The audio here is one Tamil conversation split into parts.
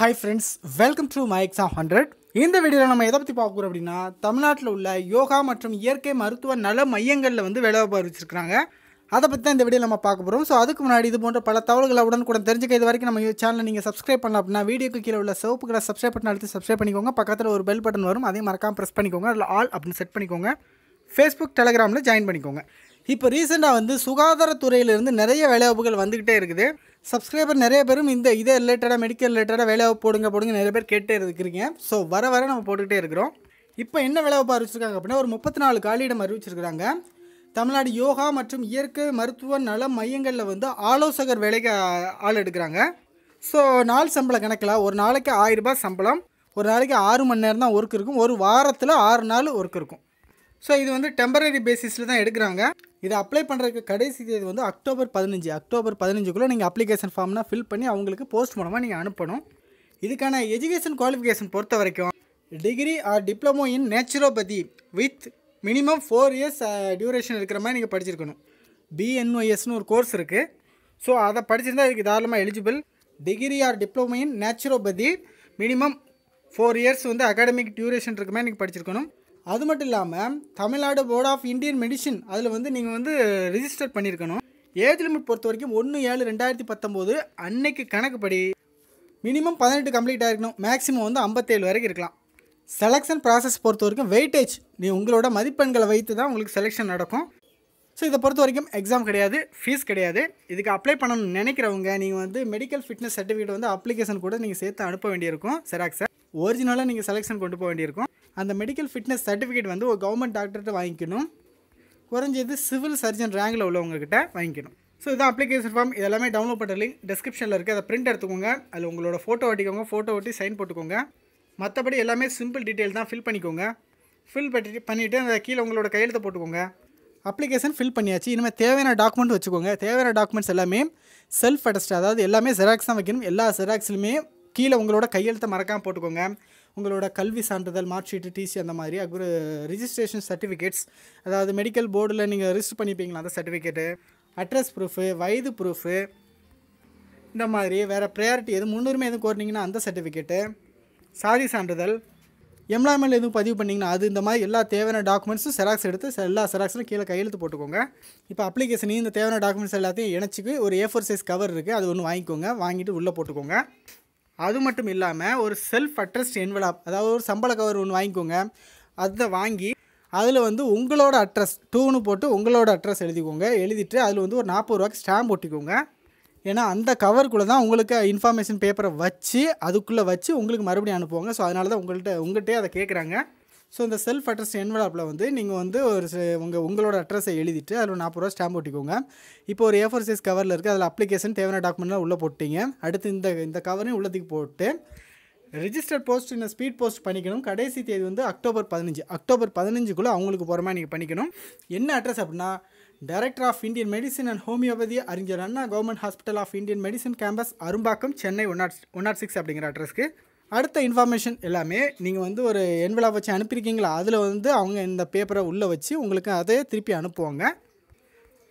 hi friends welcome to my exam hundred இந்த வீடியோவில் நம்ம எதை பற்றி பார்க்குறோம் அப்படின்னா தமிழ்நாட்டில் உள்ள யோகா மற்றும் இயற்கை மருத்துவ நல மையங்களில் வந்து வேலை வாய்ப்பு அறிவிச்சிருக்காங்க அதை பற்றி தான் இந்த வீடியோ நம்ம பார்க்க போகிறோம் ஸோ அதுக்கு முன்னாடி இது போன்ற பல தகவல்களை உடனுக்குடன் தெரிஞ்சுக்க இது வரைக்கும் நம்ம சேனலை நீங்கள் சப்ஸ்கிரைப் பண்ணலாம் அப்படின்னா வீடியோக்கு கீழே உள்ள சிவப்பு கடை சப்ஸ்கிரைப் பண்ணி அழுத்தி சப்ஸ்கிரைப் பண்ணிக்கோங்க பக்கத்தில் ஒரு பெல் பட்டன் வரும் அதையும் மறக்காமல் ப்ரெஸ் பண்ணிக்கோங்க அதில் ஆல் அப்படின்னு செட் பண்ணிக்கோங்க ஃபேஸ்புக் டெலகிராமில் ஜாயின் பண்ணிக்கோங்க இப்போ ரீசெண்டாக வந்து சுகாதாரத்துறையிலிருந்து நிறைய வேலைவாய்ப்புகள் வந்துக்கிட்டே இருக்குது சப்ஸ்கிரைபர் நிறைய பேரும் இந்த இதே ரிலேட்டடாக மெடிக்கல் ரிலேட்டடாக வேலைவாய்ப்பு போடுங்க போடுங்க நிறைய பேர் கேட்டே இருக்கிறீங்க ஸோ வர வர நம்ம போட்டுக்கிட்டே இருக்கிறோம் இப்போ என்ன வேலைவாய்ப்பு அறிவிச்சிருக்காங்க அப்படின்னா ஒரு முப்பத்தி நாலு காலியிடம் அறிவிச்சிருக்கிறாங்க தமிழ்நாடு யோகா மற்றும் இயற்கை மருத்துவ நல மையங்களில் வந்து ஆலோசகர் வேலைக்கு ஆள் எடுக்கிறாங்க ஸோ நாள் சம்பள கணக்கில் ஒரு நாளைக்கு ஆயிரரூபா சம்பளம் ஒரு நாளைக்கு ஆறு மணி நேரம் தான் ஒர்க் இருக்கும் ஒரு வாரத்தில் ஆறு நாள் ஒர்க் இருக்கும் ஸோ இது வந்து டெம்பரரி பேசிஸில் தான் எடுக்கிறாங்க இதை அப்ளை பண்ணுறதுக்கு கடைசி தேதி வந்து அக்டோபர் பதினஞ்சு அக்டோபர் பதினஞ்சுக்குள்ளே நீங்கள் அப்ளிகேஷன் ஃபார்ம்னா ஃபில் பண்ணி அவங்களுக்கு போஸ்ட் மூலமாக நீங்கள் அனுப்பணும் இதுக்கான எஜுகேஷன் குவாலிஃபிகேஷன் பொறுத்த வரைக்கும் degree or diploma in naturopathy with minimum four years duration இருக்கிற மாதிரி நீங்கள் படிச்சிருக்கணும் பிஎன்ஒய்எஸ்னு ஒரு கோர்ஸ் இருக்குது ஸோ அதை படிச்சிருந்தால் இதுக்கு தாராளமாக eligible degree or diploma in naturopathy minimum four years வந்து அகாடமிக் டியூரேஷன் இருக்க மாதிரி நீங்கள் படிச்சிருக்கணும் அது மட்டும் இல்லாமல் Tamil Nadu board of Indian medicine அதில் வந்து நீங்கள் வந்து ரிஜிஸ்டர் பண்ணியிருக்கணும் ஏஜ் லிமிட் பொறுத்த வரைக்கும் ஒன்று ஏழு ரெண்டாயிரத்தி பத்தொம்போது அன்னைக்கு கணக்குப்படி மினிமம் பதினெட்டு கம்ப்ளீட் ஆகிருக்கணும் மேக்ஸிமம் வந்து ஐம்பத்தேழு வரைக்கும் இருக்கலாம் செலெக்ஷன் ப்ராசஸ் பொறுத்த வரைக்கும் வெயிட்டேஜ் நீ உங்களோட மதிப்பெண்களை வைத்து தான் உங்களுக்கு செலெக்ஷன் நடக்கும் ஸோ இதை பொறுத்த வரைக்கும் எக்ஸாம் கிடையாது ஃபீஸ் கிடையாது இதுக்கு அப்ளை பண்ணணும்னு நினைக்கிறவங்க நீங்கள் வந்து மெடிக்கல் ஃபிட்னஸ் சர்டிஃபிகேட் வந்து அப்ளிகேஷன் கூட நீங்கள் சேர்த்து அனுப்ப வேண்டியிருக்கும் செராக் ஒரிஜினலாக நீங்கள் செலெக்ஷன் கொண்டு போக வேண்டியிருக்கும் அந்த மெடிக்கல் ஃபிட்னஸ் சர்டிஃபிகேட் வந்து ஒரு கவர்மெண்ட் டாக்டர்கிட்ட வாங்கிக்கணும் குறைஞ்சது சிவில் சர்ஜன் ரேங்கில் உள்ளவங்கக்கிட்ட வாங்கிக்கணும் ஸோ இதான் அப்ளிகேஷன் ஃபார்ம் இதெல்லாமே டவுன்லோட் பண்ணுற லிங்க் டிஸ்கிரிப்ஷனில் இருக்குது அதை பிரிண்ட் எடுத்துக்கோங்க அதில் உங்களோட ஃபோட்டோ ஒட்டிக்கோங்க ஃபோட்டோ ஒட்டி சைன் போட்டுக்கோங்க மற்றபடி எல்லாமே சிம்பிள் டீட்டெயில் தான் ஃபில் பண்ணிக்கோங்க ஃபில் பண்ணி பண்ணிவிட்டு அந்த கீழே உங்களோட கையெழுத்து போட்டுக்கோங்க அப்ளிகேஷன் ஃபில் பண்ணியாச்சு இனிமேல் தேவையான டாக்குமெண்ட் வச்சுக்கோங்க தேவையான டாக்குமெண்ட்ஸ் எல்லாமே செல்ஃப் அடஸ்ட் அதாவது எல்லாமே ஜெராக்ஸ் தான் வைக்கணும் எல்லா ஜெராக்ஸ்லையுமே கீழே உங்களோட கையெழுத்தை மறக்காமல் போட்டுக்கோங்க உங்களோட கல்வி சான்றிதழ் மார்க் ஷீட்டு டிசி அந்த மாதிரி அப்புறம் ரிஜிஸ்ட்ரேஷன் சர்டிஃபிகேட்ஸ் அதாவது மெடிக்கல் போர்டில் நீங்கள் ரிஜிஸ்டர் பண்ணிப்பீங்களா அந்த சர்டிஃபிகேட்டு அட்ரஸ் ப்ரூஃபு வயது ப்ரூஃபு இந்த மாதிரி வேறு ப்ரையாரிட்டி எதுவும் முன்னுரிமை எதுவும் கோரினீங்கன்னா அந்த சர்டிஃபிகேட்டு சாதி சான்றிதழ் எம்ப்ளாய்மெண்ட் எதுவும் பதிவு பண்ணிங்கன்னா அது இந்த மாதிரி எல்லா தேவையான டாக்குமெண்ட்ஸும் செராக்ஸ் எடுத்து எல்லா செராக்ஸும் கீழே கையெழுத்து போட்டுக்கோங்க இப்போ அப்ளிகேஷன் இந்த தேவையான டாக்குமெண்ட்ஸ் எல்லாத்தையும் இணைச்சிக்கு ஒரு ஏ ஃபோர் சைஸ் கவர் இருக்குது அது ஒன்று வாங்கிக்கோங்க வாங்கிட்டு உள்ளே போட்டுக்கோங்க அது மட்டும் இல்லாமல் ஒரு செல்ஃப் அட்ரஸ்ட் என்வலாப் அதாவது ஒரு சம்பள கவர் ஒன்று வாங்கிக்கோங்க அதை வாங்கி அதில் வந்து உங்களோட அட்ரஸ் டூன்னு போட்டு உங்களோட அட்ரஸ் எழுதிக்கோங்க எழுதிட்டு அதில் வந்து ஒரு நாற்பது ரூபாய்க்கு ஸ்டாம்ப் ஒட்டிக்கோங்க ஏன்னா அந்த கவருக்குள்ளே தான் உங்களுக்கு இன்ஃபார்மேஷன் பேப்பரை வச்சு அதுக்குள்ளே வச்சு உங்களுக்கு மறுபடியும் அனுப்புவாங்க ஸோ அதனால தான் உங்கள்கிட்ட உங்கள்கிட்டே அதை கேட்குறாங்க ஸோ இந்த செல்ஃப் அட்ரஸ் என்வலப்பில் வந்து நீங்கள் வந்து ஒரு உங்கள் உங்களோட அட்ரஸை எழுதிட்டு அதில் நாற்பது ரூபா ஸ்டாம்ப் ஒட்டிக்கோங்க இப்போ ஒரு ஏஃபோர் சைஸ் கவரில் இருக்குது அதில் அப்ளிகேஷன் தேவையான டாக்குமெண்ட்லாம் உள்ளே போட்டிங்க அடுத்து இந்த இந்த கவரையும் உள்ளத்துக்கு போட்டு ரிஜிஸ்டர் போஸ்ட் இந்த ஸ்பீட் போஸ்ட் பண்ணிக்கணும் கடைசி தேதி வந்து அக்டோபர் பதினஞ்சு அக்டோபர் பதினஞ்சுக்குள்ளே அவங்களுக்கு போகிற மாதிரி நீங்கள் பண்ணிக்கணும் என்ன அட்ரஸ் அப்படின்னா director of Indian medicine and homeopathy Arignar Anna government hospital of Indian medicine campus Arumbakkam Chennai one nought one nought six அப்படிங்கிற அட்ரஸ்க்கு அடுத்த இன்ஃபர்மேஷன் எல்லாமே நீங்கள் வந்து ஒரு என்விலா வச்சு அனுப்பியிருக்கீங்களா அதில் வந்து அவங்க இந்த பேப்பரை உள்ளே வச்சு உங்களுக்கு அதே திருப்பி அனுப்புவாங்க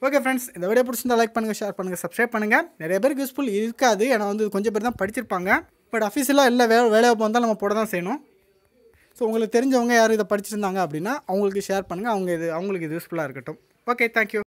ஓகே ஃப்ரெண்ட்ஸ் இந்த வீடியோ பிடிச்சிருந்தா லைக் பண்ணுங்கள் ஷேர் பண்ணுங்கள் சப்ஸ்கிரைப் பண்ணுங்கள் நிறைய பேருக்கு யூஸ்ஃபுல் இருக்காது ஏன்னா வந்து கொஞ்சம் பேர் தான் படிச்சிருப்பாங்க பட் அஃபீஷியலாக இல்லை வேலை வேலைவாய்ப்பு வந்தால் நம்ம போட தான் செய்யணும் ஸோ உங்களுக்கு தெரிஞ்சவங்க யார் இதை படிச்சிருந்தாங்க அப்படின்னா அவங்களுக்கு ஷேர் பண்ணுங்கள் அவங்க இது அவங்களுக்கு இது யூஸ்ஃபுல்லாக இருக்கட்டும் ஓகே தேங்க்யூ